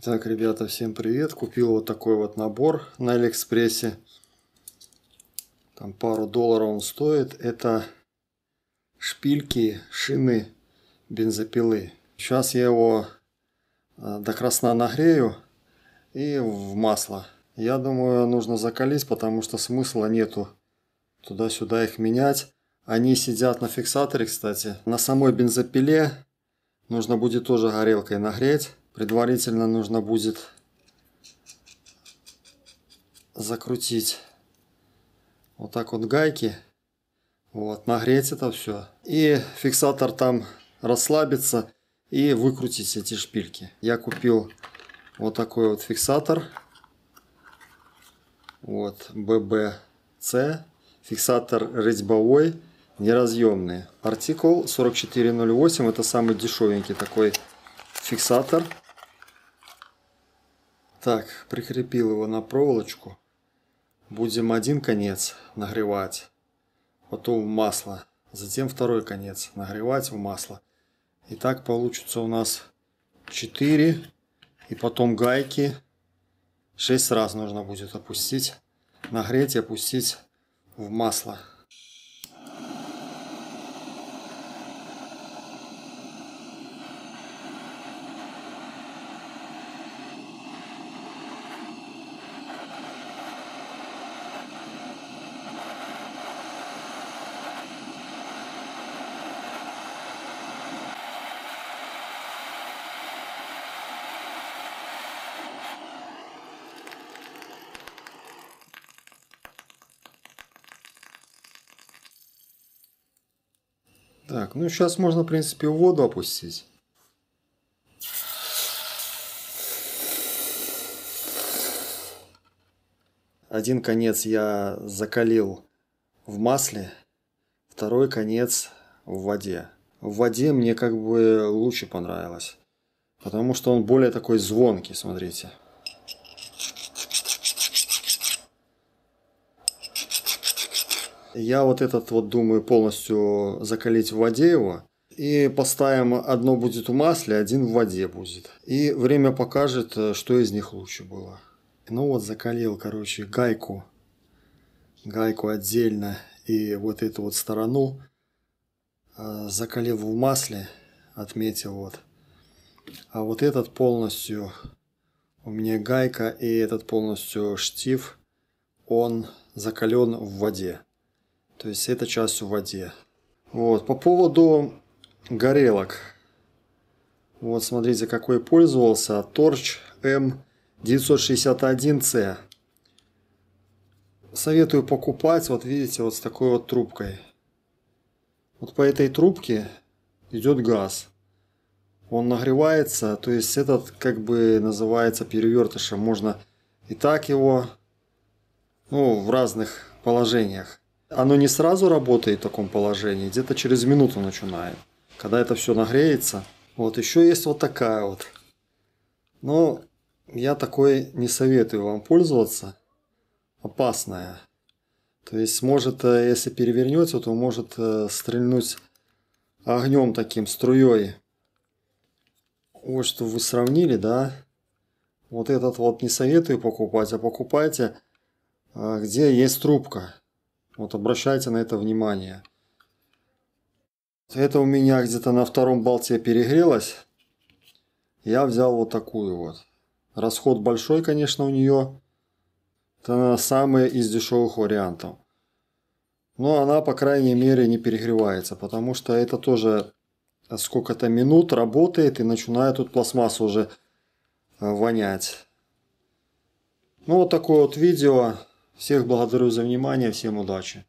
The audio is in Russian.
Так, ребята, всем привет. Купил вот такой вот набор на Алиэкспрессе. Там пару долларов он стоит. Это шпильки, шины бензопилы. Сейчас я его э, до красна нагрею и в масло. Я думаю, нужно закалить, потому что смысла нету туда-сюда их менять. Они сидят на фиксаторе, кстати. На самой бензопиле нужно будет тоже горелкой нагреть предварительно нужно будет закрутить вот так вот гайки, вот, нагреть это все. И фиксатор там расслабится и выкрутить эти шпильки. Я купил вот такой вот фиксатор, вот, ББЦ, фиксатор резьбовой, неразъемный. Артикул 4408, это самый дешевенький такой фиксатор. Так, прикрепил его на проволочку. Будем один конец нагревать, потом в масло, затем второй конец нагревать в масло. И так получится у нас 4 и потом гайки 6 раз нужно будет опустить, нагреть и опустить в масло. Так, ну сейчас можно, в принципе, в воду опустить. Один конец я закалил в масле, второй конец в воде. В воде мне как бы лучше понравилось, потому что он более такой звонкий, смотрите. Я вот этот вот думаю полностью закалить в воде его. И поставим, одно будет в масле, один в воде будет. И время покажет, э, что из них лучше было. Ну вот закалил, короче, гайку. Гайку отдельно и вот эту вот сторону э, закалил в масле, отметил вот. А вот этот полностью, у меня гайка и этот полностью штиф, он закален в воде. То есть эта часть в воде. Вот, по поводу горелок. Вот смотрите, какой пользовался. Торч м 961 с Советую покупать, вот видите, вот с такой вот трубкой. Вот по этой трубке идет газ. Он нагревается, то есть этот как бы называется перевертышем. Можно и так его, ну, в разных положениях оно не сразу работает в таком положении, где-то через минуту начинает. Когда это все нагреется. Вот еще есть вот такая вот. Но я такой не советую вам пользоваться. Опасная. То есть может, э, если перевернется, то может э, стрельнуть огнем таким, струей. Вот что вы сравнили, да? Вот этот вот не советую покупать, а покупайте, э, где есть трубка. Вот обращайте на это внимание. Это у меня где-то на втором болте перегрелось. Я взял вот такую вот. Расход большой, конечно, у нее. Это она самая из дешевых вариантов. Но она, по крайней мере, не перегревается, потому что это тоже сколько-то минут работает и начинает тут пластмасса уже э, вонять. Ну, вот такое вот видео. Всех благодарю за внимание, всем удачи.